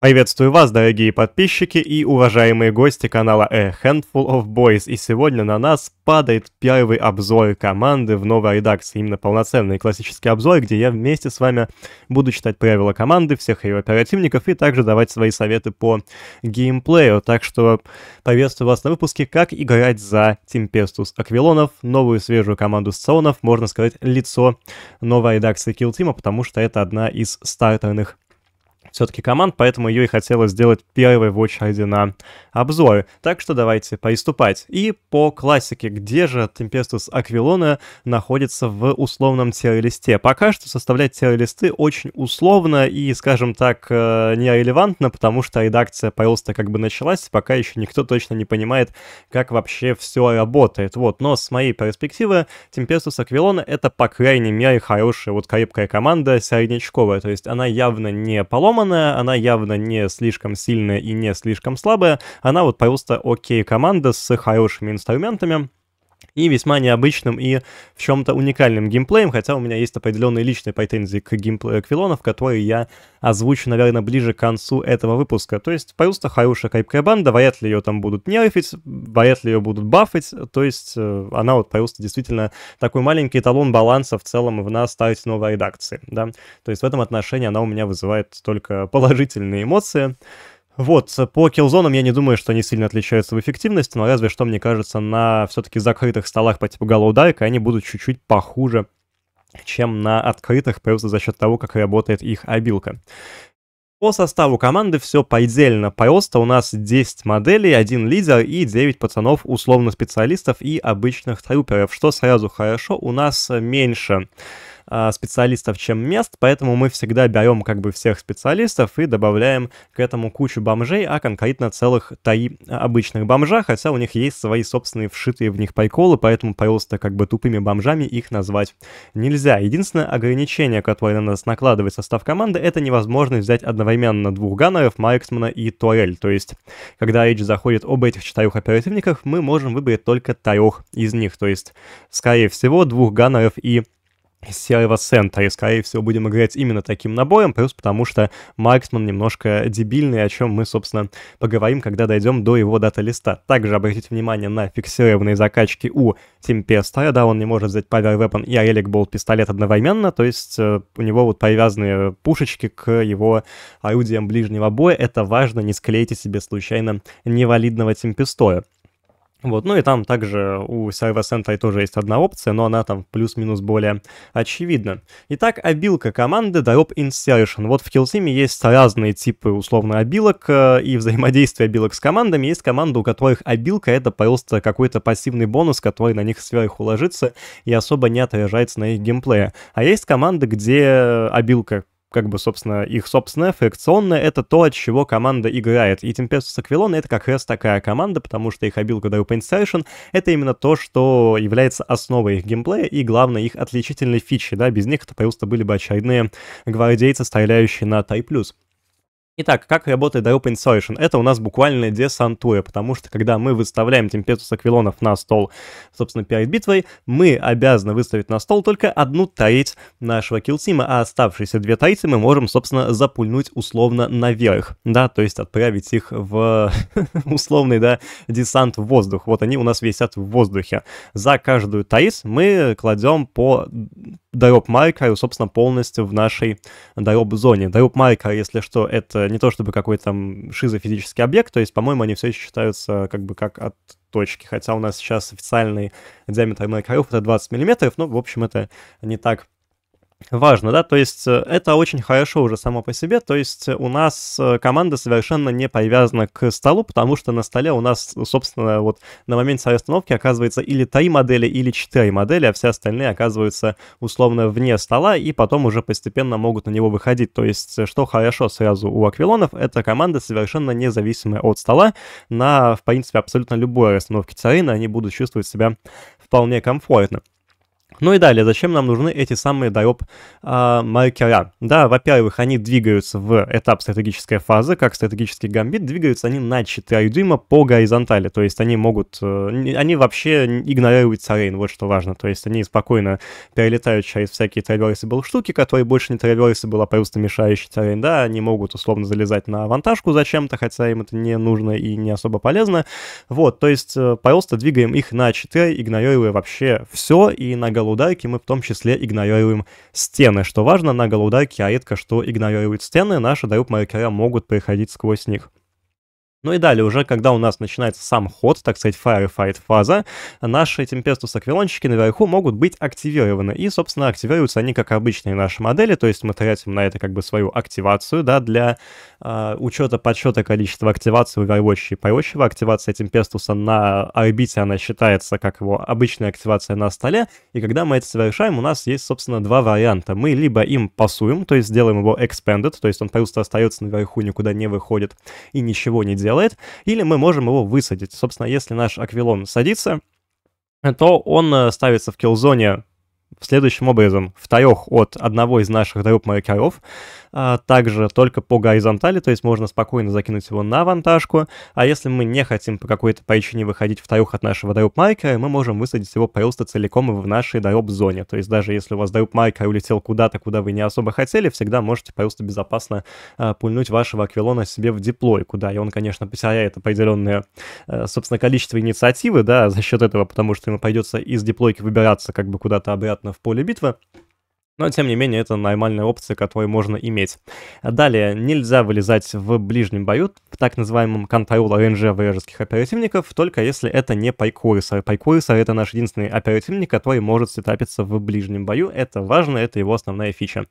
Приветствую вас, дорогие подписчики и уважаемые гости канала A Handful of Boys, и сегодня на нас падает первый обзор команды в новой редакции, именно полноценный классический обзор, где я вместе с вами буду читать правила команды, всех ее оперативников и также давать свои советы по геймплею, так что приветствую вас на выпуске «Как играть за Темпестус Аквилонов», новую свежую команду сционов, можно сказать, лицо новой редакции Kill Team, потому что это одна из стартерных все-таки команд, поэтому ее и хотелось сделать первой в очереди на обзоры. Так что давайте приступать. И по классике, где же Tempestus Aquilona находится в условном тире-листе? Пока что составлять тире-листы очень условно и, скажем так, э, нерелевантно, потому что редакция просто как бы началась, пока еще никто точно не понимает, как вообще все работает. Вот, но с моей перспективы Tempestus Aquilona это, по крайней мере, хорошая, вот крепкая команда среднячковая, то есть она явно не поломана, сбалансированная, она явно не слишком сильная и не слишком слабая, она вот просто окей команда с хорошими инструментами, и весьма необычным и в чем-то уникальным геймплеем, хотя у меня есть определенные личные претензии к геймплею квилонов, которые я озвучу, наверное, ближе к концу этого выпуска. То есть просто хорошая крепкая банда, вряд ли ее там будут нерфить, вряд ли ее будут бафить, то есть э, она вот просто действительно такой маленький эталон баланса в целом в нас ставить новой редакции, да. То есть в этом отношении она у меня вызывает только положительные эмоции. Вот, э, по киллзонам я не думаю, что они сильно отличаются в эффективности, но разве что, мне кажется, на все-таки закрытых столах по типу Голоудайка они будут чуть-чуть похуже, чем на открытых, просто за счет того, как работает их обилка. По составу команды все предельно просто. У нас 10 моделей, один лидер и 9 пацанов условно специалистов и обычных труперов, что сразу хорошо, у нас меньше а, специалистов, чем мест, поэтому мы всегда берем как бы всех специалистов и добавляем к этому кучу бомжей, а конкретно целых таи а, обычных бомжа, хотя у них есть свои собственные вшитые в них пайколы, поэтому пожалуйста, как бы тупыми бомжами их назвать нельзя. Единственное ограничение, которое на нас накладывает состав команды, это невозможность взять одновременно двух ганнеров, Марксмана и Туэль, то есть когда речь заходит об этих четырех оперативниках, мы можем выбрать только трех из них, то есть, скорее всего, двух ганнеров и серого центра, и, скорее всего, будем играть именно таким набоем, плюс потому что Марксман немножко дебильный, о чем мы, собственно, поговорим, когда дойдем до его дата-листа. Также обратите внимание на фиксированные закачки у Темпестера, да, он не может взять Power Weapon и Relic Bolt пистолет одновременно, то есть э, у него вот привязаны пушечки к его орудиям ближнего боя, это важно, не склейте себе случайно невалидного Тимпестоя. Вот, ну и там также у Сайва Sentai тоже есть одна опция, но она там плюс-минус более очевидна. Итак, обилка команды Daop Insertion. Вот в Killsim есть разные типы условно обилок э, и взаимодействие обилок с командами. Есть команды, у которых обилка это просто какой-то пассивный бонус, который на них сверху ложится и особо не отражается на их геймплее. А есть команды, где обилка как бы, собственно, их собственное, фрикционное — это то, от чего команда играет. И Tempestus Aquilon — это как раз такая команда, потому что их обилка Drupal Insertion — это именно то, что является основой их геймплея и, главное, их отличительной фичи, да, без них это просто были бы очередные гвардейцы, стреляющие на Type+. Итак, как работает DAO Insertion? Это у нас буквально десантуя, потому что когда мы выставляем темпетус аквилонов на стол, собственно, перед битвой, мы обязаны выставить на стол только одну таить нашего килсима, а оставшиеся две тайцы мы можем, собственно, запульнуть условно наверх, да, то есть отправить их в условный, да, десант в воздух. Вот они у нас висят в воздухе. За каждую таиц мы кладем по Дайоп Марика, собственно, полностью в нашей Дайоп зоне. Дайоп Марика, если что, это не то чтобы какой-то там шизофизический объект, то есть, по-моему, они все еще считаются как бы как от точки, хотя у нас сейчас официальный диаметр моих это 20 миллиметров, но, в общем, это не так важно, да, то есть э, это очень хорошо уже само по себе, то есть э, у нас э, команда совершенно не привязана к столу, потому что на столе у нас, собственно, вот на момент своей остановки оказывается или три модели, или четыре модели, а все остальные оказываются условно вне стола и потом уже постепенно могут на него выходить, то есть что хорошо сразу у аквилонов, это команда совершенно независимая от стола, на, в принципе, абсолютно любой расстановке царины они будут чувствовать себя вполне комфортно. Ну и далее, зачем нам нужны эти самые DIOP э, а, маркера? Да, во-первых, они двигаются в этап стратегической фазы, как стратегический гамбит, двигаются они на 4 дюйма по горизонтали, то есть они могут, э, они вообще игнорируют сарейн, вот что важно, то есть они спокойно перелетают через всякие traversable штуки, которые больше не traversable, а просто мешающие сарейн, да, они могут условно залезать на авантажку зачем-то, хотя им это не нужно и не особо полезно, вот, то есть э, просто двигаем их на 4, игнорируя вообще все и на голоудайке мы в том числе игнорируем стены. Что важно, на голоудайке а редко что игнорируют стены, наши дайуп-маркера могут переходить сквозь них. Ну и далее уже, когда у нас начинается сам ход, так сказать, firefight фаза, наши темпестус аквилончики наверху могут быть активированы. И, собственно, активируются они как обычные наши модели, то есть мы тратим на это как бы свою активацию, да, для э, учета подсчета количества активаций в Overwatch и прочего. Активация темпестуса на орбите, она считается как его обычная активация на столе, и когда мы это совершаем, у нас есть, собственно, два варианта. Мы либо им пасуем, то есть сделаем его expanded, то есть он просто остается наверху, никуда не выходит и ничего не делает, делает, или мы можем его высадить. Собственно, если наш аквилон садится, то он э, ставится в киллзоне следующим образом, в тарех от одного из наших групп моряков, а также только по горизонтали, то есть можно спокойно закинуть его на вантажку, а если мы не хотим по какой-то причине выходить в таюх от нашего дроп-маркера, мы можем высадить его просто целиком в нашей дроп-зоне, то есть даже если у вас дроп-маркер а улетел куда-то, куда вы не особо хотели, всегда можете просто безопасно а, пульнуть вашего аквилона себе в диплой, куда, и он, конечно, потеряет определенное, а, собственно, количество инициативы, да, за счет этого, потому что ему придется из диплойки выбираться как бы куда-то обратно в поле битвы, но, тем не менее, это нормальная опция, которую можно иметь. Далее, нельзя вылезать в ближнем бою, в так называемом контрол РНЖ вражеских оперативников, только если это не пайкурсор. Пайкурсор — это наш единственный оперативник, который может сетапиться в ближнем бою. Это важно, это его основная фича.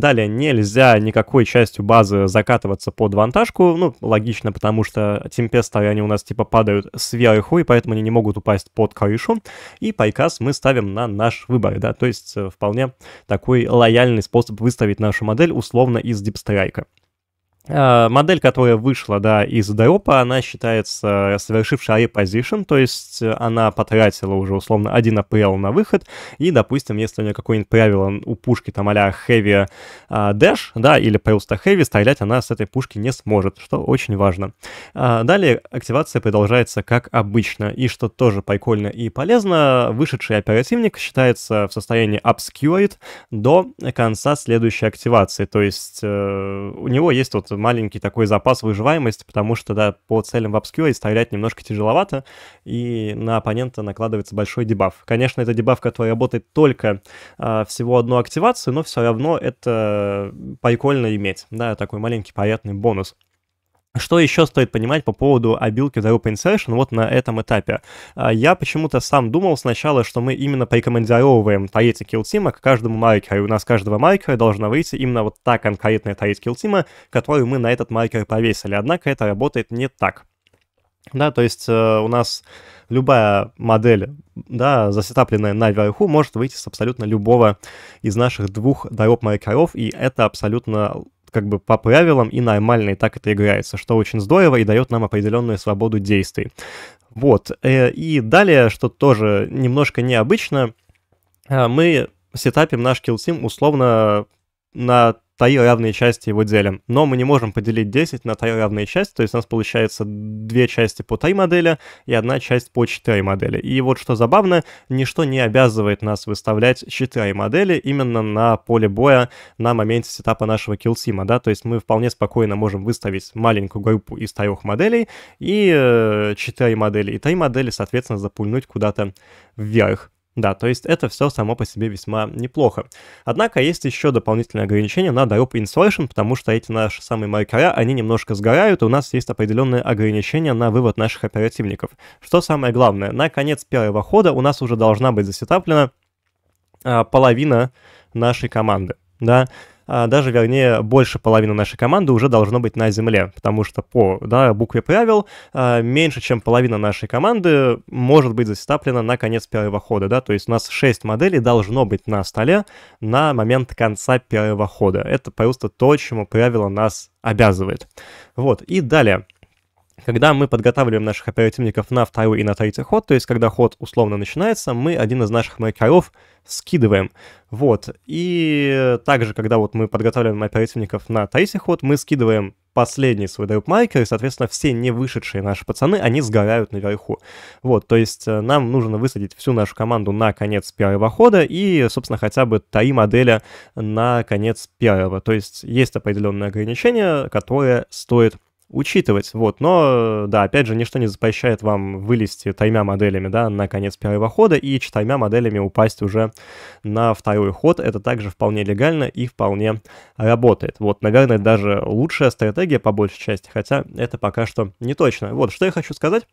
Далее нельзя никакой частью базы закатываться под вантажку, ну, логично, потому что темпесты, они у нас типа падают сверху, и поэтому они не могут упасть под крышу. И пайкас мы ставим на наш выбор, да, то есть э, вполне такой лояльный способ выставить нашу модель условно из дипстрайка. Э, модель, которая вышла да, из DOP, она считается совершившей reposition, то есть э, она потратила уже условно один APL на выход, и, допустим, если у нее какое-нибудь правило у пушки там а-ля Heavy э, Dash, да, или просто Heavy, стрелять она с этой пушки не сможет, что очень важно. Далее активация продолжается как обычно, и что тоже прикольно и полезно, вышедший оперативник считается в состоянии obscured до конца следующей активации, то есть у него есть вот маленький такой запас выживаемости, потому что, да, по целям в обскюре стрелять немножко тяжеловато, и на оппонента накладывается большой дебаф. Конечно, это дебаф, который работает только э, всего одну активацию, но все равно это э, прикольно иметь, да, такой маленький приятный бонус. Что еще стоит понимать по поводу обилки The Open Insertion вот на этом этапе? А, я почему-то сам думал сначала, что мы именно порекомендировываем таити килтима к каждому маркеру. У нас каждого маркера должна выйти именно вот та конкретная таит килтима, которую мы на этот маркер повесили. Однако это работает не так. Да, то есть э, у нас любая модель, да, засетапленная наверху, может выйти с абсолютно любого из наших двух дроп-маркеров, и это абсолютно как бы по правилам и нормально, и так это играется, что очень здорово и дает нам определенную свободу действий. Вот. Э, и далее, что тоже немножко необычно, э, мы сетапим наш килл-тим условно на таи равные части его делим. Но мы не можем поделить 10 на таи равные части, то есть у нас получается две части по таи модели и одна часть по 4 модели. И вот что забавно, ничто не обязывает нас выставлять 4 модели именно на поле боя на моменте сетапа нашего киллсима, да, то есть мы вполне спокойно можем выставить маленькую группу из трех моделей и э, 4 модели, и 3 модели, соответственно, запульнуть куда-то вверх. Да, то есть это все само по себе весьма неплохо. Однако есть еще дополнительное ограничение на Drop Insulation, потому что эти наши самые маркера, они немножко сгорают, и у нас есть определенные ограничения на вывод наших оперативников. Что самое главное, на конец первого хода у нас уже должна быть засетаплена э, половина нашей команды, да, а, даже, вернее, больше половины нашей команды уже должно быть на земле, потому что по да, букве правил а, меньше, чем половина нашей команды может быть застаплена на конец первого хода, да, то есть у нас 6 моделей должно быть на столе на момент конца первого хода. Это просто то, чему правило нас обязывает. Вот, и далее. Когда мы подготавливаем наших оперативников на второй и на третий ход, то есть когда ход условно начинается, мы один из наших маркеров скидываем. Вот. И также, когда вот мы подготавливаем оперативников на третий ход, мы скидываем последний свой дроп маркер, и, соответственно, все не вышедшие наши пацаны, они сгорают наверху. Вот, то есть э, нам нужно высадить всю нашу команду на конец первого хода и, собственно, хотя бы три модели на конец первого. То есть есть определенные ограничения, которые стоит учитывать. Вот, но, да, опять же, ничто не запрещает вам вылезти таймя моделями, да, на конец первого хода и таймя моделями упасть уже на второй ход. Это также вполне легально и вполне работает. Вот, наверное, даже лучшая стратегия по большей части, хотя это пока что не точно. Вот, что я хочу сказать.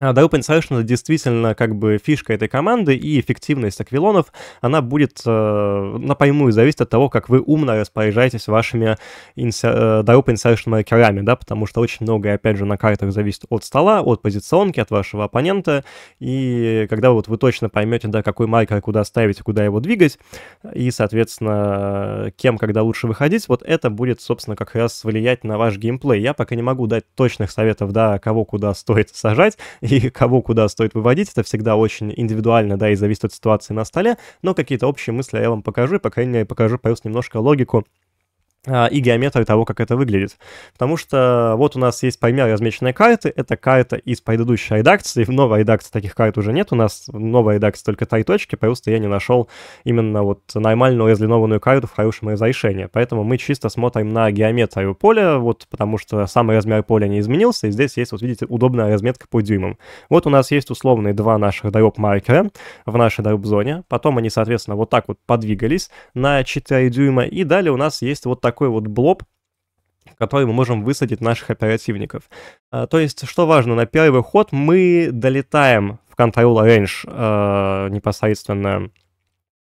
А, да, Open Session действительно как бы фишка этой команды, и эффективность аквилонов, она будет э, напрямую зависеть от того, как вы умно распоряжаетесь вашими инсе- э, да, Open Session маркерами, да, потому что очень многое, опять же, на картах зависит от стола, от позиционки, от вашего оппонента, и когда вот вы точно поймете, да, какой маркер куда ставить куда его двигать, и, соответственно, кем когда лучше выходить, вот это будет, собственно, как раз влиять на ваш геймплей. Я пока не могу дать точных советов, да, кого куда стоит сажать, и кого куда стоит выводить, это всегда очень индивидуально, да, и зависит от ситуации на столе, но какие-то общие мысли я вам покажу, и, по крайней мере, покажу, поясню немножко логику а, и геометрию того, как это выглядит. Потому что вот у нас есть пример размеченной карты, это карта из предыдущей редакции, в новой редакции таких карт уже нет, у нас в новой редакции только три точки, просто я не нашел именно вот нормальную разлинованную карту в хорошем разрешении, поэтому мы чисто смотрим на геометрию поля, вот потому что самый размер поля не изменился, и здесь есть, вот видите, удобная разметка по дюймам. Вот у нас есть условные два наших дроп-маркера в нашей дроп-зоне, потом они, соответственно, вот так вот подвигались на 4 дюйма, и далее у нас есть вот так такой вот блоб, в который мы можем высадить наших оперативников. А, то есть, что важно, на первый ход мы долетаем в Control Range а, непосредственно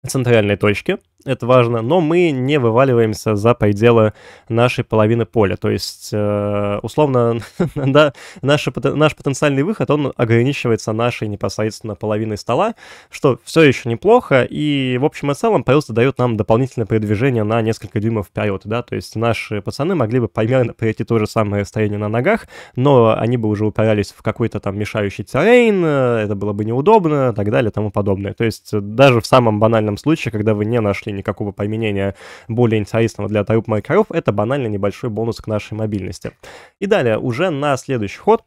центральной точки, это важно, но мы не вываливаемся за пределы нашей половины поля. То есть, э, условно, да, наш, наш потенциальный выход, он ограничивается нашей непосредственно половиной стола, что все еще неплохо, и в общем и целом просто дает нам дополнительное передвижение на несколько дюймов вперед, да, то есть наши пацаны могли бы примерно пройти то же самое расстояние на ногах, но они бы уже упирались в какой-то там мешающий террейн, э, это было бы неудобно, и так далее, и тому подобное. То есть даже в самом банальном случае, когда вы не нашли вообще никакого применения более интересного для труб моряков, это банально небольшой бонус к нашей мобильности. И далее, уже на следующий ход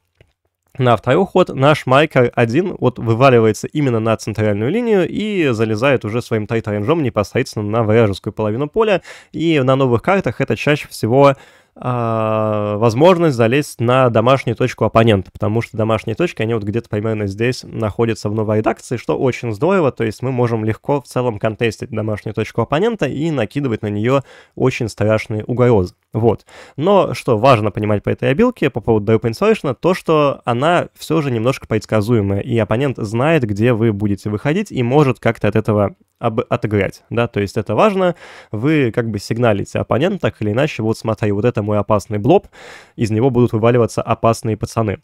на второй ход наш майкер 1 вот вываливается именно на центральную линию и залезает уже своим тайт-рейнджом непосредственно на вражескую половину поля. И на новых картах это чаще всего а, возможность залезть на домашнюю точку оппонента, потому что домашние точки, они вот где-то примерно здесь находятся в новой редакции, что очень здорово, то есть мы можем легко в целом контестить домашнюю точку оппонента и накидывать на нее очень страшные угрозы. Вот. Но что важно понимать по этой обилке по поводу Drop Insertion, то, что она все же немножко предсказуемая, и оппонент знает, где вы будете выходить, и может как-то от этого об, отыграть, да, то есть это важно, вы как бы сигналите оппонент так или иначе, вот смотри, вот это мой опасный блоб, из него будут вываливаться опасные пацаны.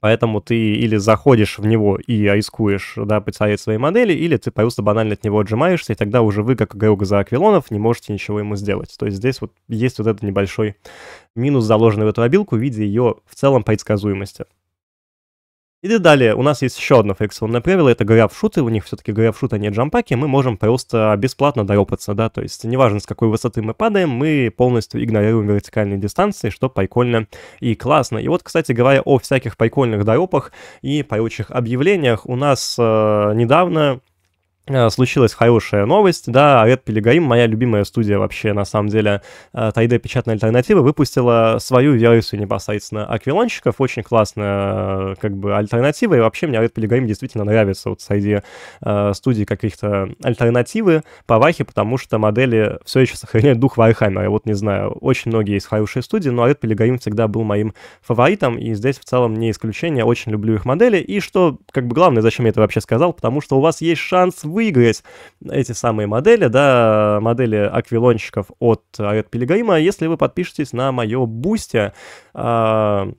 Поэтому ты или заходишь в него и рискуешь, да, потерять свои модели, или ты просто банально от него отжимаешься, и тогда уже вы, как игрок за Аквилонов, не можете ничего ему сделать. То есть здесь вот есть вот этот небольшой минус, заложенный в эту обилку в виде ее в целом предсказуемости. Или далее, у нас есть еще одно фрикционное правило, это горя в шуты, у них все-таки горя в шут, а не джампаки, мы можем просто бесплатно доропаться, да, то есть неважно с какой высоты мы падаем, мы полностью игнорируем вертикальные дистанции, что прикольно и классно. И вот, кстати говоря, о всяких прикольных доропах и прочих объявлениях, у нас э, недавно Э, случилась хорошая новость, да, Ред Пелегаим, моя любимая студия вообще, на самом деле, 3D э, печатной альтернативы, выпустила свою версию непосредственно аквилонщиков, очень классная, э, как бы, альтернатива, и вообще мне Ред Пелегаим действительно нравится вот среди э, студий каких-то альтернативы по Вахе, потому что модели все еще сохраняют дух Вархаммера, вот не знаю, очень многие есть хорошие студии, но Ред Пелегаим всегда был моим фаворитом, и здесь в целом не исключение, очень люблю их модели, и что, как бы, главное, зачем я это вообще сказал, потому что у вас есть шанс вы выиграть эти самые модели, да, модели аквилонщиков от Арет Пилигрима, если вы подпишетесь на мое бусте э,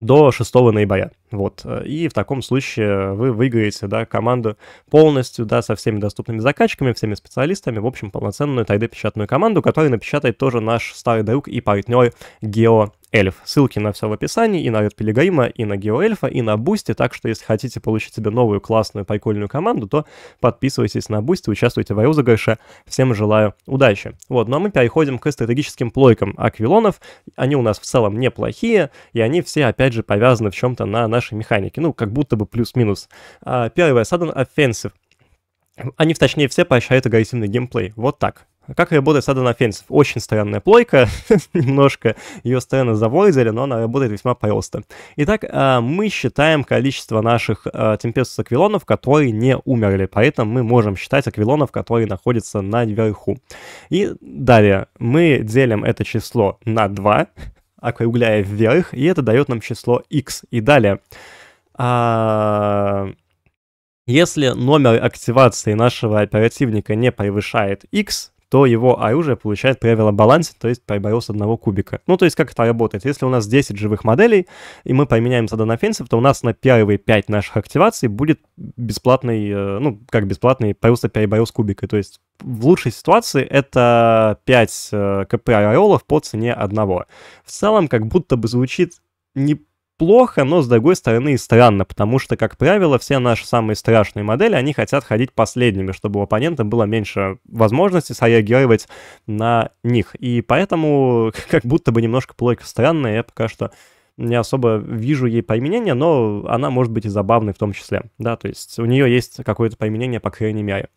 до 6 ноября. Вот. И в таком случае вы выиграете да, команду полностью, да, со всеми доступными закачками, всеми специалистами, в общем, полноценную 3 печатную команду, которую напечатает тоже наш старый друг и партнер Гео Эльф. Ссылки на все в описании, и на Ред Пилигрима, и на Гео Эльфа, и на Бусти, так что если хотите получить себе новую классную прикольную команду, то подписывайтесь на Бусти, участвуйте в розыгрыше. Всем желаю удачи. Вот, ну а мы переходим к стратегическим плойкам аквилонов. Они у нас в целом неплохие, и они все, опять же, повязаны в чем-то на наш нашей механики. Ну, как будто бы плюс-минус. А, первое, sudden offensive. Они, точнее, все поощряют агрессивный геймплей. Вот так. Как работает Sudden Offensive? Очень странная плойка, немножко ее странно завойзали, но она работает весьма просто. Итак, а, мы считаем количество наших а, темпестус аквилонов, которые не умерли, поэтому мы можем считать аквилонов, которые находятся наверху. И далее мы делим это число на 2, округляя вверх, и это дает нам число x. И далее. А... Если номер активации нашего оперативника не превышает x, то его i уже получает правило баланса, то есть проборол с одного кубика. Ну, то есть как это работает? Если у нас 10 живых моделей, и мы поменяем задан офенсив, то у нас на первые 5 наших активаций будет бесплатный, э, ну, как бесплатный, просто переборел с кубикой. То есть в лучшей ситуации это 5 э, кп ареолов по цене одного. В целом, как будто бы звучит не плохо, но с другой стороны и странно, потому что, как правило, все наши самые страшные модели, они хотят ходить последними, чтобы у оппонента было меньше возможности среагировать на них. И поэтому как будто бы немножко плойка странная, я пока что не особо вижу ей применение, но она может быть и забавной в том числе. Да, то есть у нее есть какое-то применение, по крайней мере.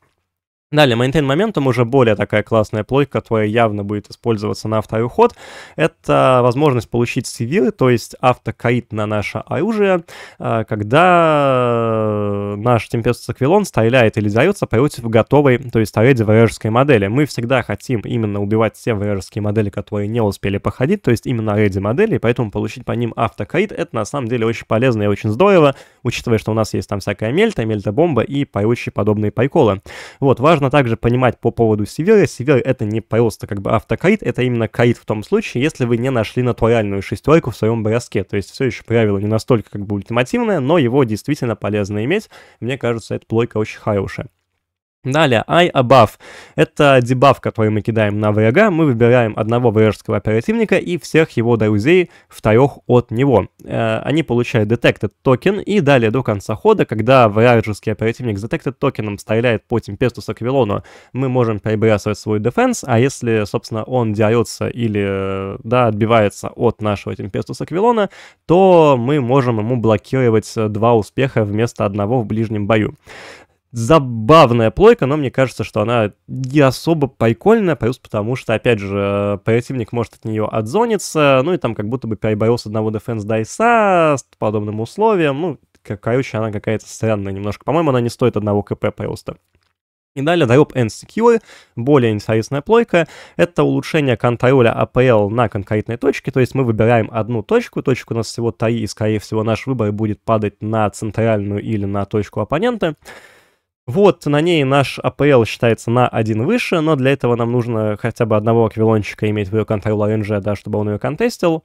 Далее, Maintain Momentum уже более такая классная плойка, которая явно будет использоваться на автоуход. Это возможность получить сивилы, то есть автокаит на наше оружие, а, когда э, наш Tempest Аквилон стреляет или дается против готовой, то есть already вражеской модели. Мы всегда хотим именно убивать все вражеские модели, которые не успели походить, то есть именно already модели, поэтому получить по ним автокаит, это на самом деле очень полезно и очень здорово, учитывая, что у нас есть там всякая мельта, мельта-бомба и прочие подобные пайколы. Вот, важно важно также понимать по поводу Севера. Север это не просто как бы автокаит, это именно каит в том случае, если вы не нашли натуральную шестерку в своем броске. То есть все еще правило не настолько как бы ультимативное, но его действительно полезно иметь. Мне кажется, эта плойка очень хорошая. Далее, I above. Это дебаф, который мы кидаем на врага. Мы выбираем одного вражеского оперативника и всех его друзей вторых от него. Э, они получают detected токен, и далее до конца хода, когда вражеский оперативник с detected токеном стреляет по Темпесту Аквилону, мы можем перебрасывать свой дефенс, а если, собственно, он дерется или, э, да, отбивается от нашего Темпесту Аквилона, то мы можем ему блокировать э, два успеха вместо одного в ближнем бою забавная плойка, но мне кажется, что она не особо прикольная, плюс потому что, опять же, противник может от нее отзониться, ну и там как будто бы переборол с одного дефенс дайса с подобным условием, ну, короче, она какая-то странная немножко. По-моему, она не стоит одного КП просто. И далее Drop and Secure, более интересная плойка, это улучшение контроля APL а на конкретной точке, то есть мы выбираем одну точку, точку у нас всего три, и, скорее всего, наш выбор будет падать на центральную или на точку оппонента. Вот, на ней наш АПЛ считается на один выше, но для этого нам нужно хотя бы одного аквилончика иметь в ее контрол РНЖ, да, чтобы он ее контестил.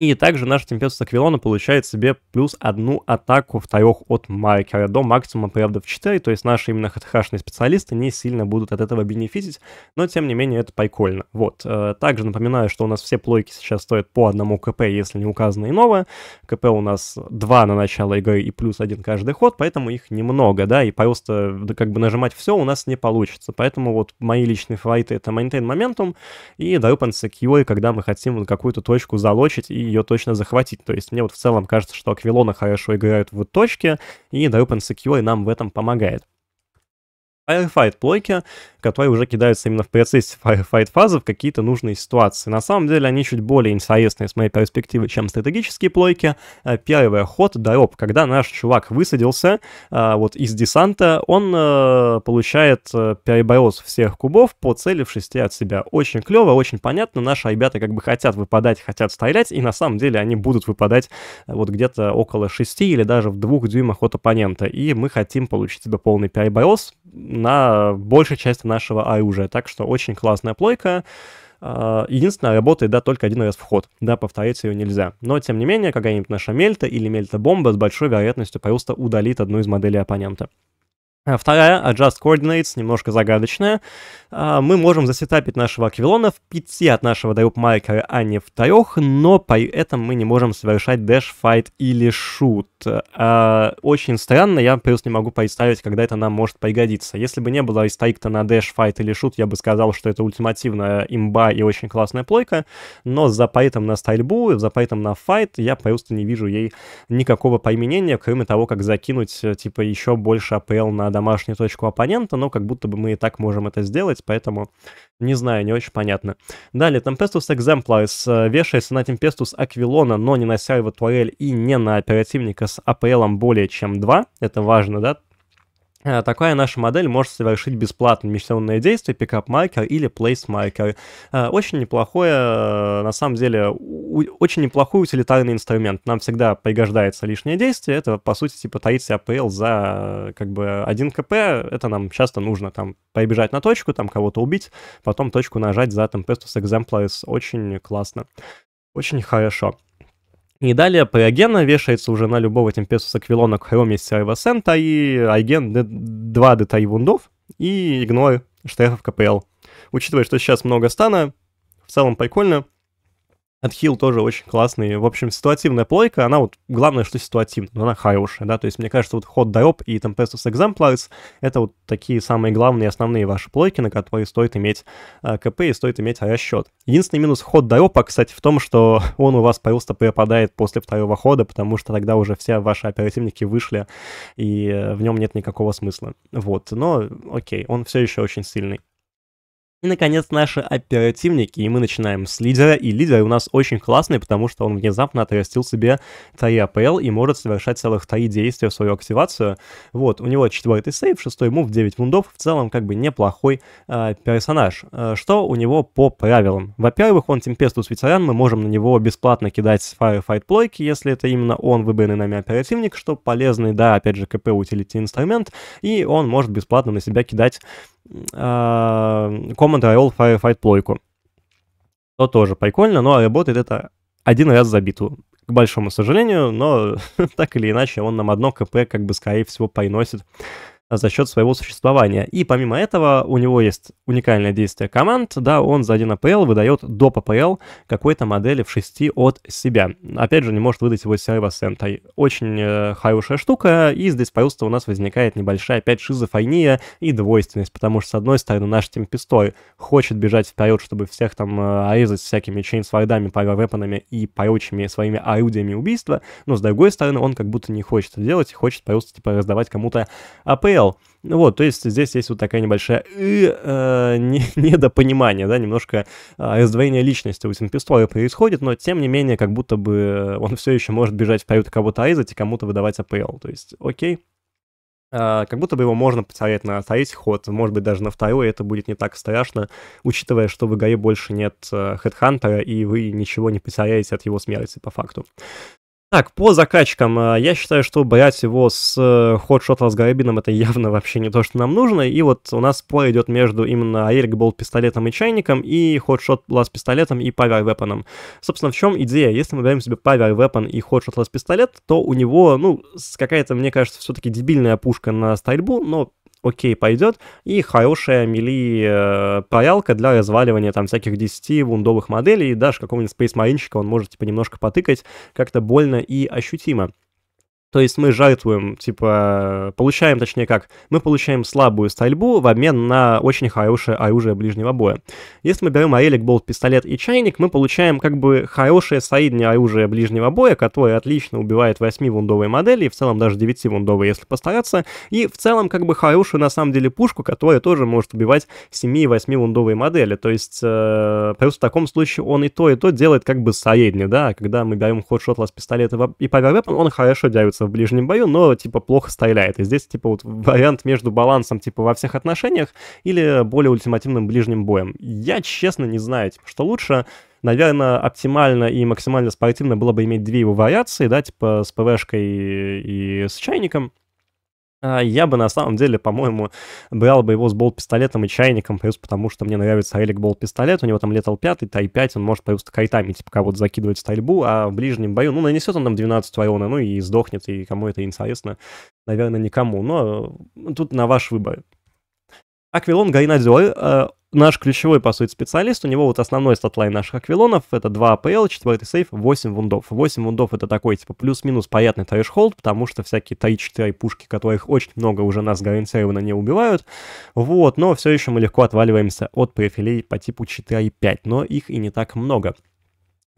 И также наш Темпест Аквилона получает себе плюс одну атаку в вторых от маркера до максимума, правда, в 4, то есть наши именно хтхашные специалисты не сильно будут от этого бенефитить, но тем не менее это прикольно. Вот. Э, также напоминаю, что у нас все плойки сейчас стоят по одному КП, если не указано иного. КП у нас 2 на начало игры и плюс один каждый ход, поэтому их немного, да, и просто как бы нажимать все у нас не получится. Поэтому вот мои личные фавориты это Maintain Momentum и Drop and Secure, когда мы хотим вот какую-то точку залочить и ее точно захватить. То есть мне вот в целом кажется, что Аквилона хорошо играют в точке, и Drupal Secure нам в этом помогает. Firefight блоки, которые уже кидаются именно в процессе Firefight фазы в какие-то нужные ситуации. На самом деле они чуть более интересные с моей перспективы, чем стратегические плойки. Э, первый ход — дроп. Когда наш чувак высадился э, вот из десанта, он э, получает переброс всех кубов по цели в шести от себя. Очень клево, очень понятно. Наши ребята как бы хотят выпадать, хотят стрелять, и на самом деле они будут выпадать вот где-то около шести или даже в двух дюймах от оппонента. И мы хотим получить себе полный переброс на большей части нашего оружия. А так что очень классная плойка. А, единственное, работает, да, только один раз вход. Да, повторять ее нельзя. Но, тем не менее, какая-нибудь наша мельта или мельта-бомба с большой вероятностью просто удалит одну из моделей оппонента. А вторая, adjust а coordinates, немножко загадочная. А, мы можем засетапить нашего аквилона в 5 от нашего дроп маркера, а не в 3, но при этом мы не можем совершать dash, fight или shoot. Очень странно, я плюс не могу представить, когда это нам может пригодиться. Если бы не было рестрикта на dash, fight или shoot, я бы сказал, что это ультимативная имба и очень классная плойка, но за запайтом на стрельбу, за запайтом на fight я просто не вижу ей никакого применения, кроме того, как закинуть, э, типа, еще больше апл на домашнюю точку оппонента, но как будто бы мы и так можем это сделать, поэтому не знаю, не очень понятно. Далее, Tempestus Exemplaris э, вешается на Tempestus Aquilona, но не на Servo Tuarel и не на оперативника с АПЛом более чем 2. Это важно, да? Э, такая наша модель может совершить бесплатно миссионное действие, пикап-маркер или place-маркер. Э, очень неплохое, э, на самом деле, очень неплохой утилитарный инструмент. Нам всегда пригождается лишнее действие. Это, по сути, типа таится APL за как бы 1 КП. Это нам часто нужно там прибежать на точку, там кого-то убить, потом точку нажать за там Pestus Exemplaris. Очень классно. Очень хорошо. И далее при Айгена вешается уже на любого темпесу с аквилона кроме серого сента, и Айген 2 детай вундов и игнор штрафов КПЛ. Учитывая, что сейчас много стана, в целом прикольно — от Отхил тоже очень классный. В общем, ситуативная плойка, она вот, главное, что ситуативная, но она хорошая, да, то есть, мне кажется, вот ход Diop и Tempestus Exemplars — это вот такие самые главные основные ваши плойки, на которые стоит иметь э, КП и стоит иметь расчет. Единственный минус ход Diop, кстати, в том, что он у вас просто пропадает после второго хода, потому что тогда уже все ваши оперативники вышли, и э, в нем нет никакого смысла. Вот, но окей, он все еще очень сильный. И, наконец, наши оперативники. И мы начинаем с лидера. И лидер у нас очень классный, потому что он внезапно отрастил себе 3 АПЛ и может совершать целых 3 действия в свою активацию. Вот, у него четвертый сейв, шестой мув, 9 вундов. В целом, как бы неплохой э, персонаж. Э, что у него по правилам? Во-первых, он Темпестус Ветеран. Мы можем на него бесплатно кидать Firefight плойки, если это именно он выбранный нами оперативник, что полезный, да, опять же, КП утилити инструмент. И он может бесплатно на себя кидать Э, команда IOL Firefight плойку. То тоже прикольно, но работает это один раз за битву. К большому сожалению, но так или иначе он нам одно КП как бы, скорее всего, приносит Э, за счет своего существования. И помимо этого у него есть уникальное действие команд, да, он за один APL выдает до PPL какой-то модели в 6 от себя. Опять же, не может выдать его сервис Sentai. Очень э, хорошая штука, и здесь просто у нас возникает небольшая опять шизофрения и двойственность, потому что, с одной стороны, наш темпестой хочет бежать вперед, чтобы всех там э, резать всякими чейнсвардами, пайровепанами и прочими своими орудиями убийства, но, с другой стороны, он как будто не хочет это делать, хочет просто, типа, раздавать кому-то APL, fail. Ну вот, то есть здесь есть вот такая небольшая и, э, э, не, недопонимание, да, немножко э, раздвоение личности у Симпистоя происходит, но тем не менее, как будто бы он все еще может бежать в каюту кого-то айзать и кому-то выдавать АПЛ. То есть, окей, Uh, как будто бы его можно посмотреть на третий ход, может быть, даже на второй, это будет не так страшно, учитывая, что в игре больше нет хедхантера, э, uh, и вы ничего не потеряете от его смерти, по факту. Так, по закачкам, э, я считаю, что брать его с ходшота э, с гарабином это явно вообще не то, что нам нужно, и вот у нас спор идет между именно Аэрик Болт пистолетом и чайником, и ходшот лаз пистолетом и павер Weapon. Собственно, в чем идея? Если мы берем себе павер Weapon и ходшот лаз пистолет, то у него, ну, какая-то, мне кажется, все-таки дебильная пушка на стрельбу, но окей пойдет, и хорошая мили э, паялка для разваливания там всяких 10 вундовых моделей, и даже какого-нибудь Space Marine он может типа немножко потыкать как-то больно и ощутимо. То есть мы жертвуем, типа, получаем, точнее как, мы получаем слабую стрельбу в обмен на очень хорошее оружие ближнего боя. Если мы берем арелик, болт, пистолет и чайник, мы получаем как бы хорошее среднее оружие ближнего боя, которое отлично убивает 8-вундовые модели, и в целом даже 9-вундовые, если постараться, и в целом как бы хорошую на самом деле пушку, которая тоже может убивать 7 и 8-вундовые модели. То есть э, просто в таком случае он и то, и то делает как бы средний, да, когда мы берем ходшот лаз пистолета и по он хорошо дерется находится в ближнем бою, но, типа, плохо стреляет. И здесь, типа, вот вариант между балансом, типа, во всех отношениях или более ультимативным ближним боем. Я, честно, не знаю, типа, что лучше. Наверное, оптимально и максимально спортивно было бы иметь две его вариации, да, типа, с ПВшкой и, и с чайником. А, я бы на самом деле, по-моему, брал бы его с болт-пистолетом и чайником, плюс потому что мне нравится релик болт-пистолет, у него там летал 5, тай-5, он может просто кайтами типа кого-то закидывать в стрельбу, а в ближнем бою, ну, нанесет он там 12 урона, ну и сдохнет, и кому это интересно, наверное, никому, но тут на ваш выбор. Аквилон Гайнадзор, э, наш ключевой, по сути, специалист, у него вот основной статлайн наших аквилонов — это 2 АПЛ, 4 сейф, 8 вундов. 8 вундов — это такой, типа, плюс-минус понятный трэш холд, потому что всякие тай-4 пушки, которых очень много уже нас гарантированно не убивают, вот, но все еще мы легко отваливаемся от профилей по типу и 4.5, но их и не так много.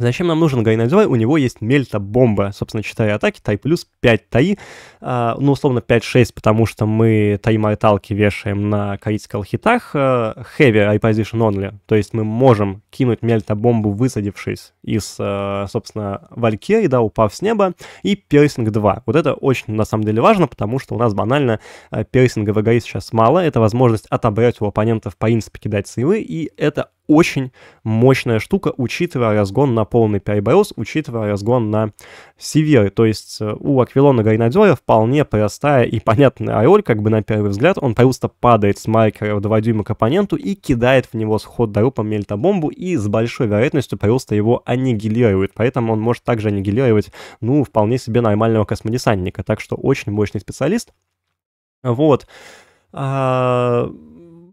Зачем нам нужен Гайнадзой? У него есть мельта-бомба, собственно, 4 атаки, тай плюс 5 таи, э, ну, условно, 5-6, потому что мы таи-морталки вешаем на критикал хитах, э, heavy eye position only, то есть мы можем кинуть мельта-бомбу, высадившись из, э, собственно, Валькирии, да, упав с неба, и пирсинг 2. Вот это очень, на самом деле, важно, потому что у нас банально э, пирсинга в эгои сейчас мало, это возможность отобрать у оппонента, в принципе, кидать сейвы, и это очень мощная штука, учитывая разгон на полный переброс, учитывая разгон на север. То есть э, у Аквилона Гренадера вполне простая и понятная роль, как бы на первый взгляд. Он просто падает с маркера в 2 дюйма к оппоненту и кидает в него сход ход дарупом мельтобомбу и с большой вероятностью просто его аннигилирует. Поэтому он может также аннигилировать, ну, вполне себе нормального космодесантника. Так что очень мощный специалист. Вот. А,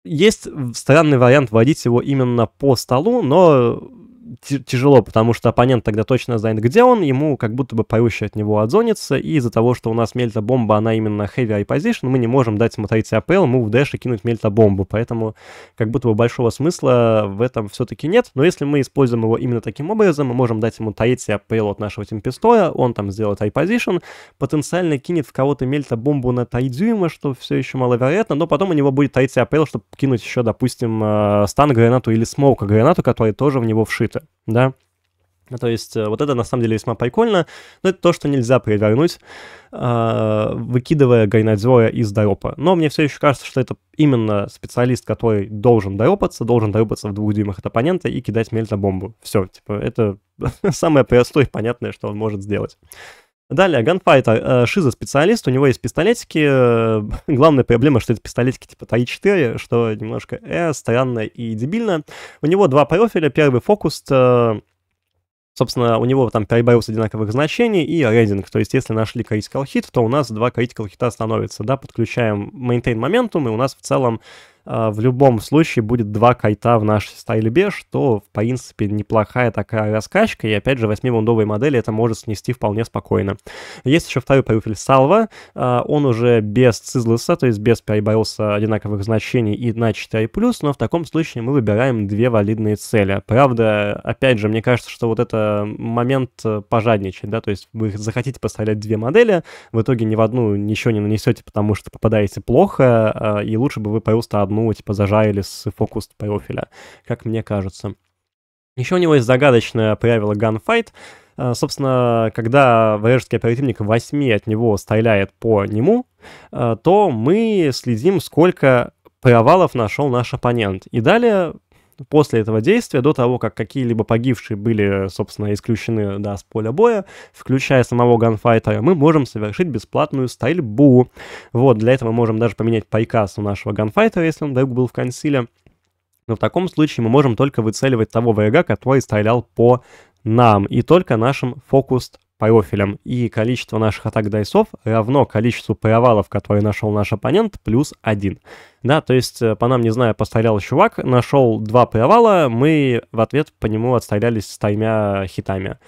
есть странный вариант водить его именно по столу, но тяжело, потому что оппонент тогда точно знает, где он, ему как будто бы поюще от него отзонится, и из-за того, что у нас мельта-бомба, она именно heavy eye position, мы не можем дать смотреть АПЛ, мув дэш и кинуть мельта-бомбу, поэтому как будто бы большого смысла в этом все-таки нет, но если мы используем его именно таким образом, мы можем дать ему таити АПЛ от нашего темпестоя, он там сделает eye position, потенциально кинет в кого-то мельта-бомбу на тайдзюма, что все еще маловероятно, но потом у него будет таити АПЛ, чтобы кинуть еще, допустим, э, стан гранату или смоука гранату, который тоже в него вшит, продукта, да. То есть э, вот это на самом деле весьма прикольно, но это то, что нельзя перевернуть, а, выкидывая гайнадзора из доропа. Но мне все еще кажется, что это именно специалист, который должен доропаться, должен доропаться в двух дюймах от оппонента и кидать мельта бомбу. Все, типа, это самое простое и понятное, что он может сделать. Далее, ганфайт, э, Шиза специалист, у него есть пистолетики. Э, главная проблема, что это пистолетики типа 3.4, что немножко э, странно и дебильно. У него два профиля, первый фокус, э, собственно, у него там с одинаковых значений и рейдинг, то есть если нашли critical хит, то у нас два critical хита становятся. да, подключаем maintain momentum, и у нас в целом а, в любом случае будет два кайта в нашей стайлебе, что, в принципе, неплохая такая раскачка, и, опять же, 8-вундовые модели это может снести вполне спокойно. Есть еще второй профиль Salva, а, он уже без Сизлеса, то есть без переборолся одинаковых значений и на 4+, но в таком случае мы выбираем две валидные цели. Правда, опять же, мне кажется, что вот это момент э, пожадничать, да, то есть вы захотите поставлять две модели, в итоге ни в одну ничего не нанесете, потому что попадаете плохо, а, и лучше бы вы просто одну ну типа, зажарили с фокус профиля, как мне кажется. Еще у него есть загадочное правило Gunfight. А, собственно, когда вражеский оперативник 8 от него стреляет по нему, а, то мы следим, сколько провалов нашел наш оппонент. И далее после этого действия, до того, как какие-либо погибшие были, собственно, исключены да, с поля боя, включая самого ганфайтера, мы можем совершить бесплатную стрельбу. Вот, для этого можем даже поменять пайкас у нашего ганфайтера, если он вдруг был в консиле. Но в таком случае мы можем только выцеливать того врага, который стрелял по нам и только нашим фокус по офелям, и количество наших атак дайсов равно количеству провалов, которые нашел наш оппонент, плюс один. Да, то есть э, по нам, не знаю, пострелял чувак, нашел два провала, мы в ответ по нему отстрелялись с тремя хитами.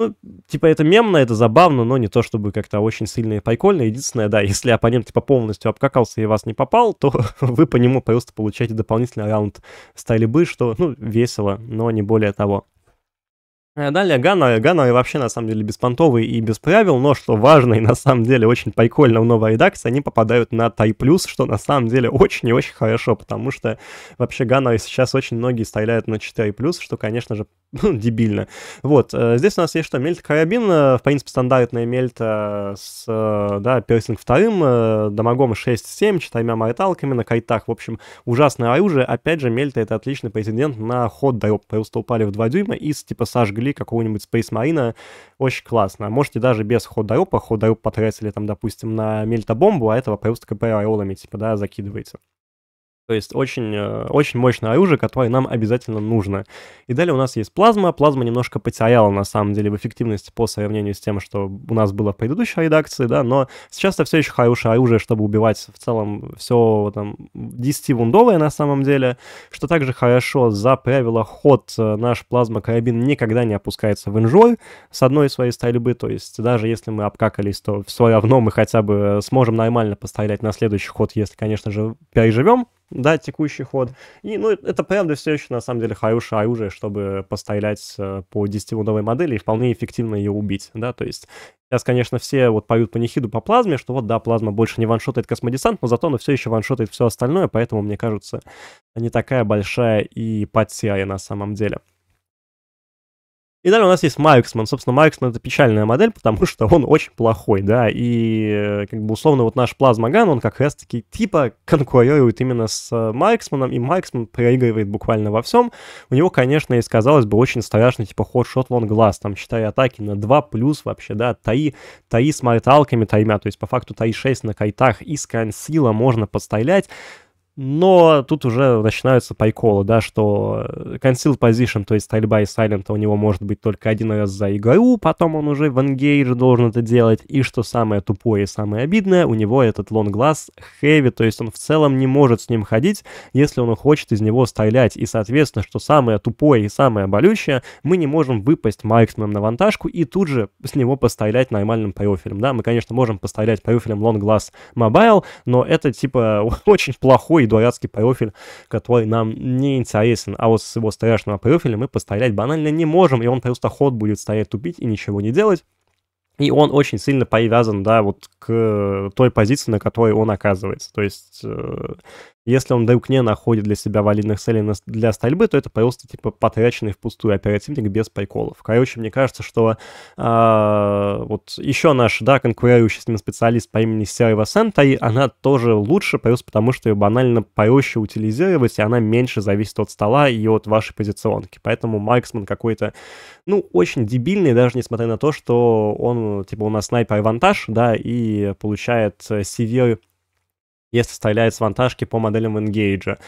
Ну, типа, это мемно, это забавно, но не то чтобы как-то очень сильно и прикольно. Единственное, да, если оппонент, типа, полностью обкакался и вас не попал, то вы по нему просто получаете дополнительный раунд стрельбы, что, ну, весело, но не более того. Э, далее Ганна. Ганна вообще, на самом деле, беспонтовые и без правил, но, что важно и, на самом деле, очень прикольно в новой редакции, они попадают на Тай Плюс, что, на самом деле, очень и очень хорошо, потому что вообще Ганна сейчас очень многие стреляют на 4 Плюс, что, конечно же, дебильно. Вот, э, здесь у нас есть что, мельта карабин, э, в принципе, стандартная мельта э, с, да, пирсинг вторым, дамагом 6-7, четырьмя морталками на кайтах, в общем, ужасное оружие. Опять же, мельта — это отличный претендент на ход дроп, просто упали в 2 дюйма и, типа, сожгли какого-нибудь Space Marine, очень классно. Можете даже без ход дропа, ход дроп потратили, там, допустим, на мельта бомбу, а этого просто КП роллами, типа, да, закидываете. То есть очень, э, очень мощное оружие, которое нам обязательно нужно. И далее у нас есть плазма. Плазма немножко потеряла, на самом деле, в эффективности по сравнению с тем, что у нас было в предыдущей редакции, да, но сейчас это все еще хорошее оружие, чтобы убивать в целом все там 10-вундовое на самом деле, что также хорошо за правило ход э, наш плазма-карабин никогда не опускается в инжой с одной своей стрельбы, то есть даже если мы обкакались, то все равно мы хотя бы э, сможем нормально пострелять на следующий ход, если, конечно же, переживем да, текущий ход. И, ну, это прям правда все еще, на самом деле, хорошее оружие, чтобы пострелять э, по 10-рудовой модели и вполне эффективно ее убить, да, то есть сейчас, конечно, все вот поют по нехиду по плазме, что вот, да, плазма больше не ваншотает космодесант, но зато она все еще ваншотает все остальное, поэтому, мне кажется, не такая большая и потеря на самом деле. И далее у нас есть Майксман. Собственно, Майксман — это печальная модель, потому что он очень плохой, да, и э, как бы условно вот наш плазмоган, он как раз-таки типа конкурирует именно с Майксманом, э, и Майксман проигрывает буквально во всем. У него, конечно, есть, казалось бы, очень страшный типа ход-шот лонг-глаз, там, считай, атаки на 2 плюс вообще, да, таи, таи с морталками таймя, то есть по факту таи 6 на кайтах из консила можно пострелять, но тут уже начинаются пайколы, да, что э, conceal position, то есть стрельба из сайлента у него может быть только один раз за игру, потом он уже в engage должен это делать, и что самое тупое и самое обидное, у него этот лонглаз heavy, то есть он в целом не может с ним ходить, если он хочет из него стрелять, и, соответственно, что самое тупое и самое болючее, мы не можем выпасть марксменом на вантажку и тут же с него пострелять нормальным профилем, да, мы, конечно, можем пострелять профилем лонглаз mobile, но это, типа, очень плохой дурацкий профиль, который нам не интересен. А вот с его страшного профиля мы пострелять банально не можем, и он просто ход будет стоять тупить и ничего не делать. И он очень сильно привязан, да, вот к той позиции, на которой он оказывается. То есть э, если он вдруг не находит для себя валидных целей для стрельбы, то это просто типа потраченный впустую оперативник без приколов. Короче, мне кажется, что э, вот еще наш, да, конкурирующий с ним специалист по имени Серва Сентай, она тоже лучше, просто потому что ее банально проще утилизировать, и она меньше зависит от стола и от вашей позиционки. Поэтому Марксман какой-то, ну, очень дебильный, даже несмотря на то, что он, типа, у нас снайпер авантаж, да, и получает э, север если стреляет с по моделям Engage.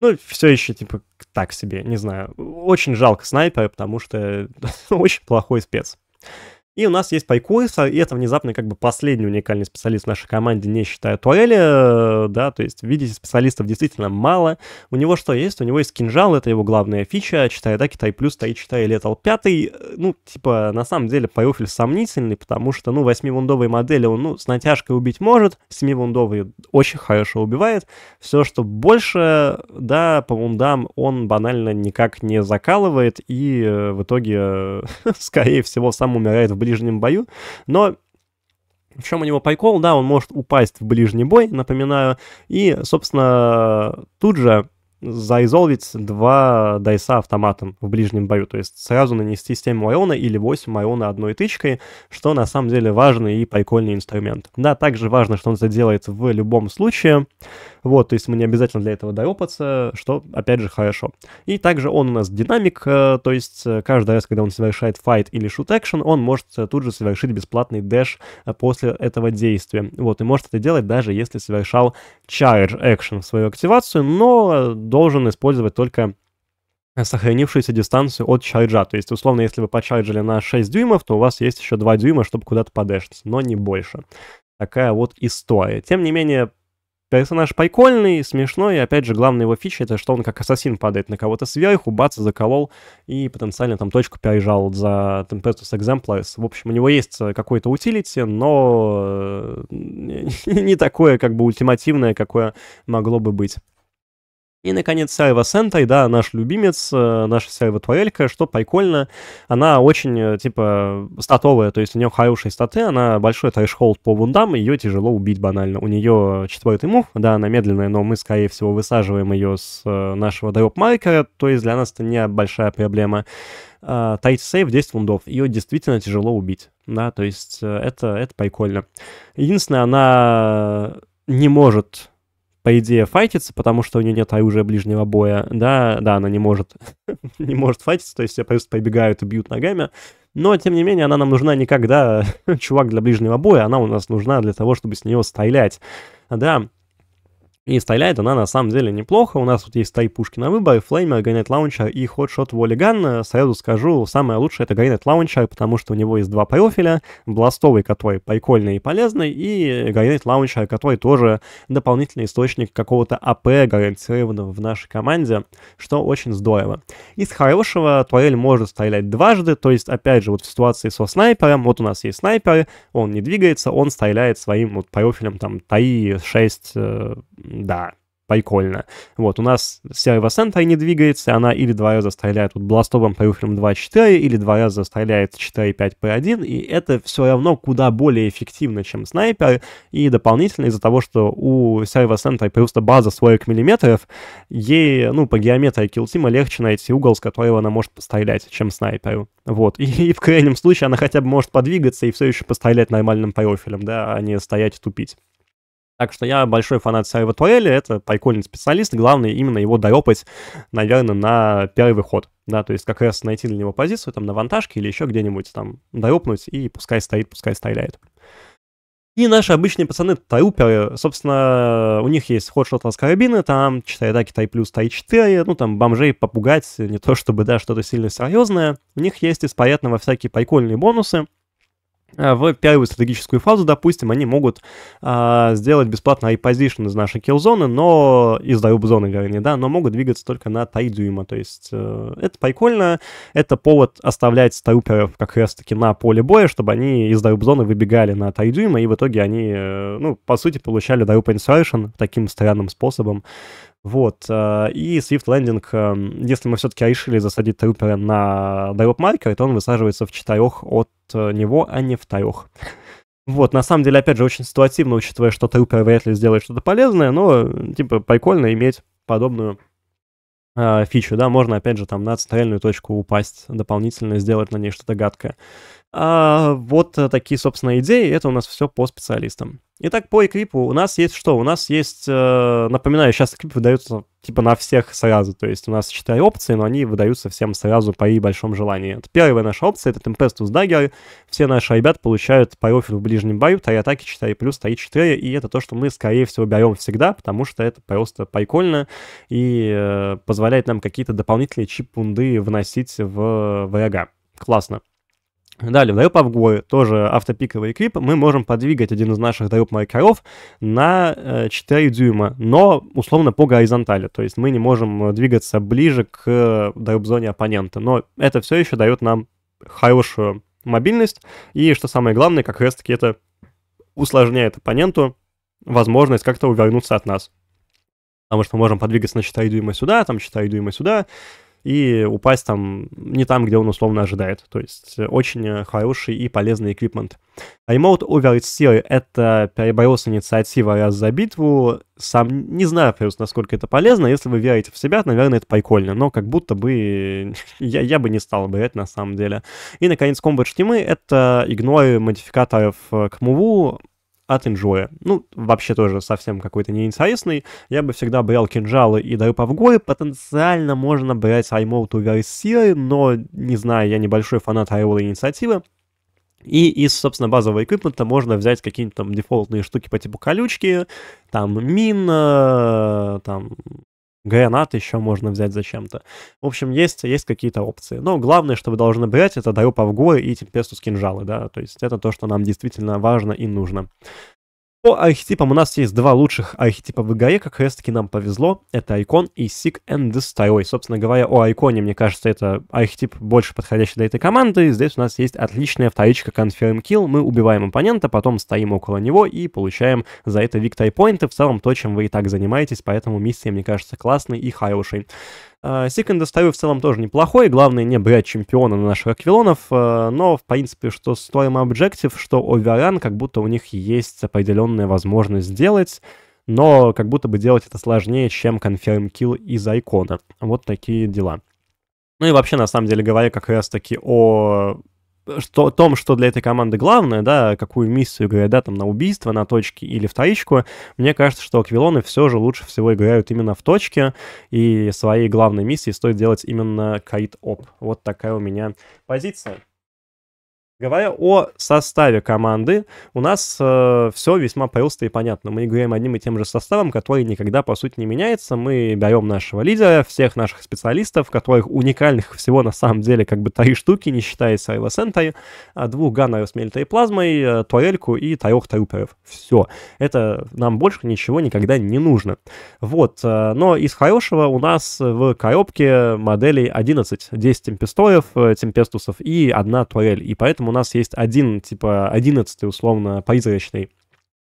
Ну, все еще, типа, так себе, не знаю. Очень жалко снайпера, потому что очень плохой спец. И у нас есть Пайкуиса, и это внезапно как бы последний уникальный специалист в нашей команде, не считая Туэля, э, да, то есть, видите, специалистов действительно мало. У него что есть? У него есть кинжал, это его главная фича, читая, да, Китай плюс, стоит, читая Летал 5, э, ну, типа, на самом деле, пайофель сомнительный, потому что, ну, 8-вундовые модели он, ну, с натяжкой убить может, 7-вундовые очень хорошо убивает, все, что больше, да, по вундам он банально никак не закалывает, и э, в итоге, скорее всего, сам умирает в близком ближнем бою, но в чем у него прикол, да, он может упасть в ближний бой, напоминаю, и, собственно, тут же заизолвить два дайса автоматом в ближнем бою, то есть сразу нанести 7 урона или 8 урона одной тычкой, что на самом деле важный и прикольный инструмент. Да, также важно, что он это делает в любом случае, вот, то есть мы не обязательно для этого доропаться, что, опять же, хорошо. И также он у нас динамик, э, то есть э, каждый раз, когда он совершает файт или шут экшен, он может э, тут же совершить бесплатный дэш после этого действия, вот, и может это делать даже если совершал charge экшен в свою активацию, но должен использовать только э, сохранившуюся дистанцию от чарджа. То есть, условно, если вы почарджили на 6 дюймов, то у вас есть еще 2 дюйма, чтобы куда-то подешнуть, но не больше. Такая вот история. Тем не менее, персонаж прикольный, смешной, и опять же, главная его фича — это что он как ассасин падает на кого-то сверху, бац, заколол, и потенциально там точку пережал за Tempestus Exemplars. В общем, у него есть э, какой-то утилити, но э, не такое как бы ультимативное, какое могло бы быть. И, наконец, Сайва Сентай, да, наш любимец, э, наша Сайва Туэлька, что прикольно, она очень, э, типа, статовая, то есть у нее хорошие статы, она большой трэш по вундам, ее тяжело убить банально. У нее четвертый мув, да, она медленная, но мы, скорее всего, высаживаем ее с э, нашего дроп-маркера, то есть для нас это не большая проблема. А, Тайт сейв 10 фундов. Ее действительно тяжело убить. Да, то есть это, это прикольно. Единственное, она не может по идее, файтится, потому что у нее нет оружия ближнего боя. Да, да, она не может, не может файтиться, то есть все просто побегают и бьют ногами. Но, тем не менее, она нам нужна не когда чувак для ближнего боя, она у нас нужна для того, чтобы с нее стрелять. Да, и стреляет она на самом деле неплохо. У нас тут есть три пушки на выбор, флеймер, гранит лаунчер и ходшот волиган. Сразу скажу, самое лучшее это гранит лаунчер, потому что у него есть два профиля. Бластовый, который прикольный и полезный, и гранит лаунчер, который тоже дополнительный источник какого-то АП, гарантированного в нашей команде, что очень здорово. Из хорошего турель может стрелять дважды, то есть, опять же, вот в ситуации со снайпером, вот у нас есть снайпер, он не двигается, он стреляет своим вот профилем там 3, 6, да, прикольно. Вот, у нас серый Сента не двигается, она или два раза стреляет вот бластовым профилем 2-4, или два раза стреляет 4-5-P1, и это все равно куда более эффективно, чем снайпер, и дополнительно из-за того, что у серого Сента просто база слоек миллиметров, ей, ну, по геометрии килтима легче найти угол, с которого она может пострелять, чем снайперу. Вот, и, и в крайнем случае она хотя бы может подвигаться и все еще пострелять нормальным профилем, да, а не стоять и тупить. Так что я большой фанат Сайва Туэля, это прикольный специалист, главное именно его доепать, наверное, на первый ход, да, то есть как раз найти для него позицию там на вантажке или еще где-нибудь там доепнуть и пускай стоит, пускай стреляет. И наши обычные пацаны тайуперы, собственно, у них есть ход шотланд карабины, там 4 атаки тай плюс тай 4, ну там бомжей попугать, не то чтобы, да, что-то сильно серьезное. У них есть из приятного всякие прикольные бонусы, а, в первую стратегическую фазу, допустим, они могут а, сделать бесплатно iPosition из нашей киллзоны, но из дайуб-зоны, вернее, да, но могут двигаться только на 3 дюйма. То есть э, это прикольно, это повод оставлять тауперов как раз-таки на поле боя, чтобы они из дайуб-зоны выбегали на 3 дюйма, и в итоге они, э, ну, по сути, получали дайуб insertion таким странным способом. Вот. Э, и Swift Landing, э, если мы все-таки решили засадить трупера на дроп-маркер, то он высаживается в четырех от э, него, а не в трех. Вот, на самом деле, опять же, очень ситуативно, учитывая, что трупер вряд ли сделает что-то полезное, но, типа, прикольно иметь подобную фичу, да, можно, опять же, там на центральную точку упасть дополнительно, сделать на ней что-то гадкое. А, вот э, такие, собственно, идеи. Это у нас все по специалистам. Итак, по эквипу у нас есть что? У нас есть, э, напоминаю, сейчас эквип выдаются типа на всех сразу. То есть у нас четыре опции, но они выдаются всем сразу по их большом желании. Это первая наша опция, это Tempestus Dagger. Все наши ребят получают профиль в ближнем бою, 3 атаки, 4 плюс, 3 4. И это то, что мы, скорее всего, берем всегда, потому что это просто прикольно и э, позволяет нам какие-то дополнительные чипунды вносить в врага. Классно. Далее, в Darup Avgoy, тоже автопиковый клип, мы можем подвигать один из наших Darup майкеров на э, 4 дюйма, но условно по горизонтали, то есть мы не можем э, двигаться ближе к Darup э, зоне оппонента, но это все еще дает нам хорошую мобильность, и что самое главное, как раз таки это усложняет оппоненту возможность как-то увернуться от нас. Потому что мы можем подвигаться на 4 дюйма сюда, там 4 дюйма сюда, и упасть там не там, где он условно ожидает. То есть э, очень э, хороший и полезный эквипмент. Remote а Overseer — это переборос инициатива раз за битву. Сам не знаю, плюс, насколько это полезно. Если вы верите в себя, наверное, это прикольно. Но как будто бы я, я бы не стал бы это на самом деле. И, наконец, Combat Штимы — это игноры модификаторов э, к муву от Инжоя, Ну, вообще тоже совсем какой-то неинтересный. Я бы всегда брал кинжалы и дары повгои. Потенциально можно брать Аймоуту Версиры, но, не знаю, я небольшой фанат Айола инициативы. И из, собственно, базового эквипмента можно взять какие-нибудь там дефолтные штуки по типу колючки, там мин, там Гранат еще можно взять зачем-то. В общем, есть, есть какие-то опции. Но главное, что вы должны брать, это дропа в горы и темпесту с кинжалы, да. То есть это то, что нам действительно важно и нужно. По архетипам у нас есть два лучших архетипа в игре, как раз таки нам повезло. Это Icon и Sick and Destroy. Собственно говоря, о Айконе, мне кажется, это архетип больше подходящий для этой команды. Здесь у нас есть отличная вторичка Confirm Kill. Мы убиваем оппонента, потом стоим около него и получаем за это виктайпоинты. В целом то, чем вы и так занимаетесь, поэтому миссия, мне кажется, классной и хорошей. Э, Секонда ставлю в целом тоже неплохой, главное не брать чемпиона на наших аквилонов, э, но в принципе, что с твоим объектив, что Оверран, как будто у них есть определенная возможность сделать, но как будто бы делать это сложнее, чем Confirm Kill из Айкона. Вот такие дела. Ну и вообще, на самом деле, говоря как раз-таки о что, о том, что для этой команды главное, да, какую миссию играет, да, там, на убийство, на точке или вторичку, мне кажется, что аквилоны все же лучше всего играют именно в точке, и своей главной миссии стоит делать именно кайт-оп. Вот такая у меня позиция. Говоря о составе команды, у нас э, все весьма просто и понятно. Мы играем одним и тем же составом, который никогда, по сути, не меняется. Мы берем нашего лидера, всех наших специалистов, которых уникальных всего на самом деле как бы три штуки, не считая Сайла Сентай, а двух ганнеров с мельтой плазмой, э, турельку и трех труперов. Все. Это нам больше ничего никогда не нужно. Вот. Э, но из хорошего у нас в коробке моделей 11. 10 темпестоев, темпестусов и одна турель. И поэтому у нас есть один, типа, одиннадцатый, условно, призрачный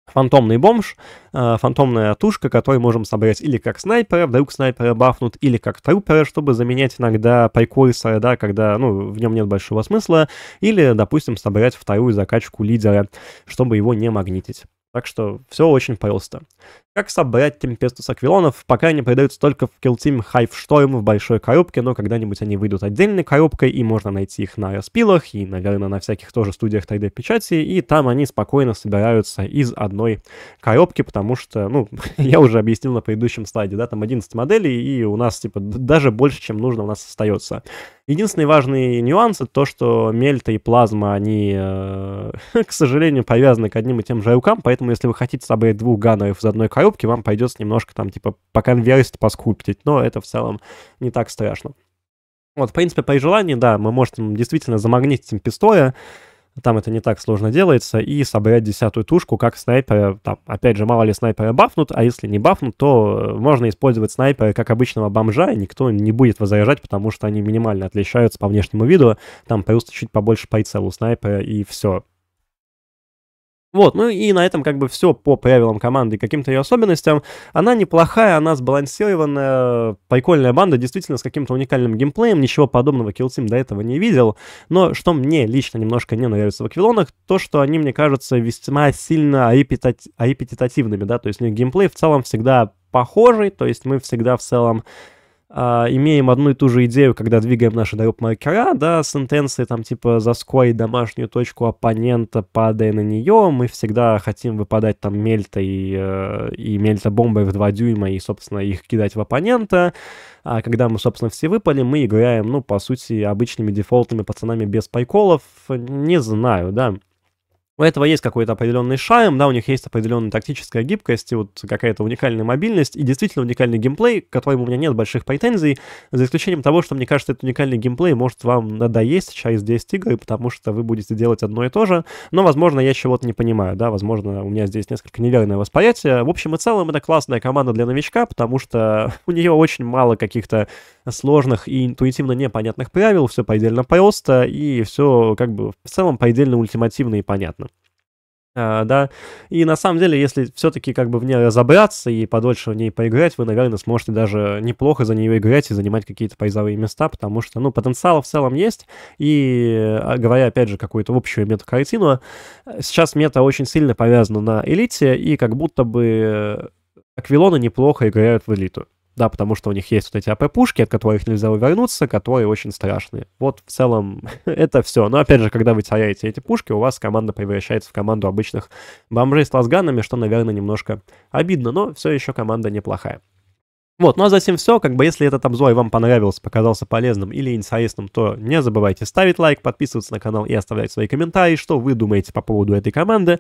фантомный бомж, э, фантомная тушка, которую можем собрать или как снайпера, вдруг снайпера бафнут, или как трупера, чтобы заменять иногда прекурсора, да, когда, ну, в нем нет большого смысла, или, допустим, собрать вторую закачку лидера, чтобы его не магнитить. Так что все очень просто. Как собрать Кельпестус аквилонов, пока они продаются только в Килтим Хайфшторм в большой коробке, но когда-нибудь они выйдут отдельной коробкой, и можно найти их на распилах, и, наверное, на всяких тоже студиях 3D-печати, и там они спокойно собираются из одной коробки, потому что, ну, я уже объяснил на предыдущем слайде, да, там 11 моделей, и у нас, типа, даже больше, чем нужно у нас остается. Единственный важный нюанс — это то, что мельта и плазма, они, э, к сожалению, повязаны к одним и тем же рукам, поэтому если вы хотите собрать двух ганнеров из одной коробки, коробки, вам придется немножко там типа по конверсии поскульптить, но это в целом не так страшно. Вот, в принципе, при желании, да, мы можем действительно замагнитить темпистоя, там это не так сложно делается, и собрать десятую тушку, как снайпера, там, опять же, мало ли снайпера бафнут, а если не бафнут, то э, можно использовать снайпера как обычного бомжа, и никто не будет возражать, потому что они минимально отличаются по внешнему виду, там просто чуть побольше прицела у снайпера, и все. Вот, ну и на этом как бы все по правилам команды и каким-то ее особенностям. Она неплохая, она сбалансированная, прикольная банда, действительно с каким-то уникальным геймплеем, ничего подобного Kill Team до этого не видел. Но что мне лично немножко не нравится в аквилонах, то, что они, мне кажется, весьма сильно репетати... репетитативными, да, то есть у них геймплей в целом всегда похожий, то есть мы всегда в целом а, имеем одну и ту же идею, когда двигаем наши доп. маркера, да, с сентенции там типа заской домашнюю точку оппонента, падая на нее, мы всегда хотим выпадать там мельта и, э, и мельта бомбой в 2 дюйма и, собственно, их кидать в оппонента. А когда мы, собственно, все выпали, мы играем, ну, по сути, обычными дефолтными пацанами без пайколов, Не знаю, да. У этого есть какой-то определенный шайм, да, у них есть определенная тактическая гибкость и вот какая-то уникальная мобильность и действительно уникальный геймплей, к которому у меня нет больших претензий, за исключением того, что мне кажется, этот уникальный геймплей может вам надоесть через 10 игр, потому что вы будете делать одно и то же, но, возможно, я чего-то не понимаю, да, возможно, у меня здесь несколько неверное восприятие. В общем и целом, это классная команда для новичка, потому что у нее очень мало каких-то сложных и интуитивно непонятных правил, все предельно просто, и все как бы в целом предельно ультимативно и понятно. А, да, и на самом деле, если все-таки как бы в ней разобраться и подольше в ней поиграть, вы, наверное, сможете даже неплохо за нее играть и занимать какие-то призовые места, потому что, ну, потенциал в целом есть, и, а, говоря, опять же, какую-то общую мета-картину, сейчас мета очень сильно повязана на элите, и как будто бы э, аквилоны неплохо играют в элиту. Да, потому что у них есть вот эти АП-пушки, от которых нельзя увернуться, которые очень страшные. Вот в целом это все. Но опять же, когда вы теряете эти пушки, у вас команда превращается в команду обычных бомжей с лазганами, что, наверное, немножко обидно, но все еще команда неплохая. Вот, ну а затем все, как бы если этот обзор вам понравился, показался полезным или интересным, то не забывайте ставить лайк, подписываться на канал и оставлять свои комментарии, что вы думаете по поводу этой команды.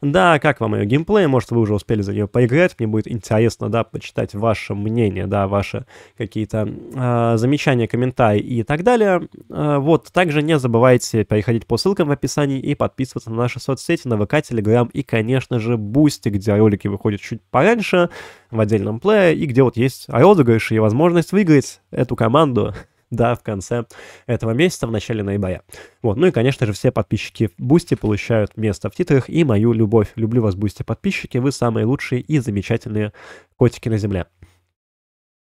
Да, как вам ее геймплей? Может, вы уже успели за нее поиграть. Мне будет интересно, да, почитать ваше мнение, да, ваши какие-то э, замечания, комментарии и так далее. Э, вот, также не забывайте переходить по ссылкам в описании и подписываться на наши соцсети, на ВК, Телеграм и, конечно же, Бусти, где ролики выходят чуть пораньше, в отдельном плее, и где вот есть розыгрыши и возможность выиграть эту команду да, в конце этого месяца, в начале ноября. Вот, ну и, конечно же, все подписчики Бусти получают место в титрах и мою любовь. Люблю вас, Бусти подписчики, вы самые лучшие и замечательные котики на земле.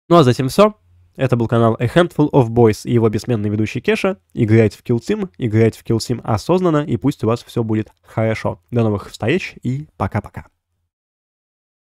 Ну а затем все. Это был канал A Handful of Boys и его бессменный ведущий Кеша. Играйте в Kill Team, играйте в Kill Team осознанно, и пусть у вас все будет хорошо. До новых встреч и пока-пока.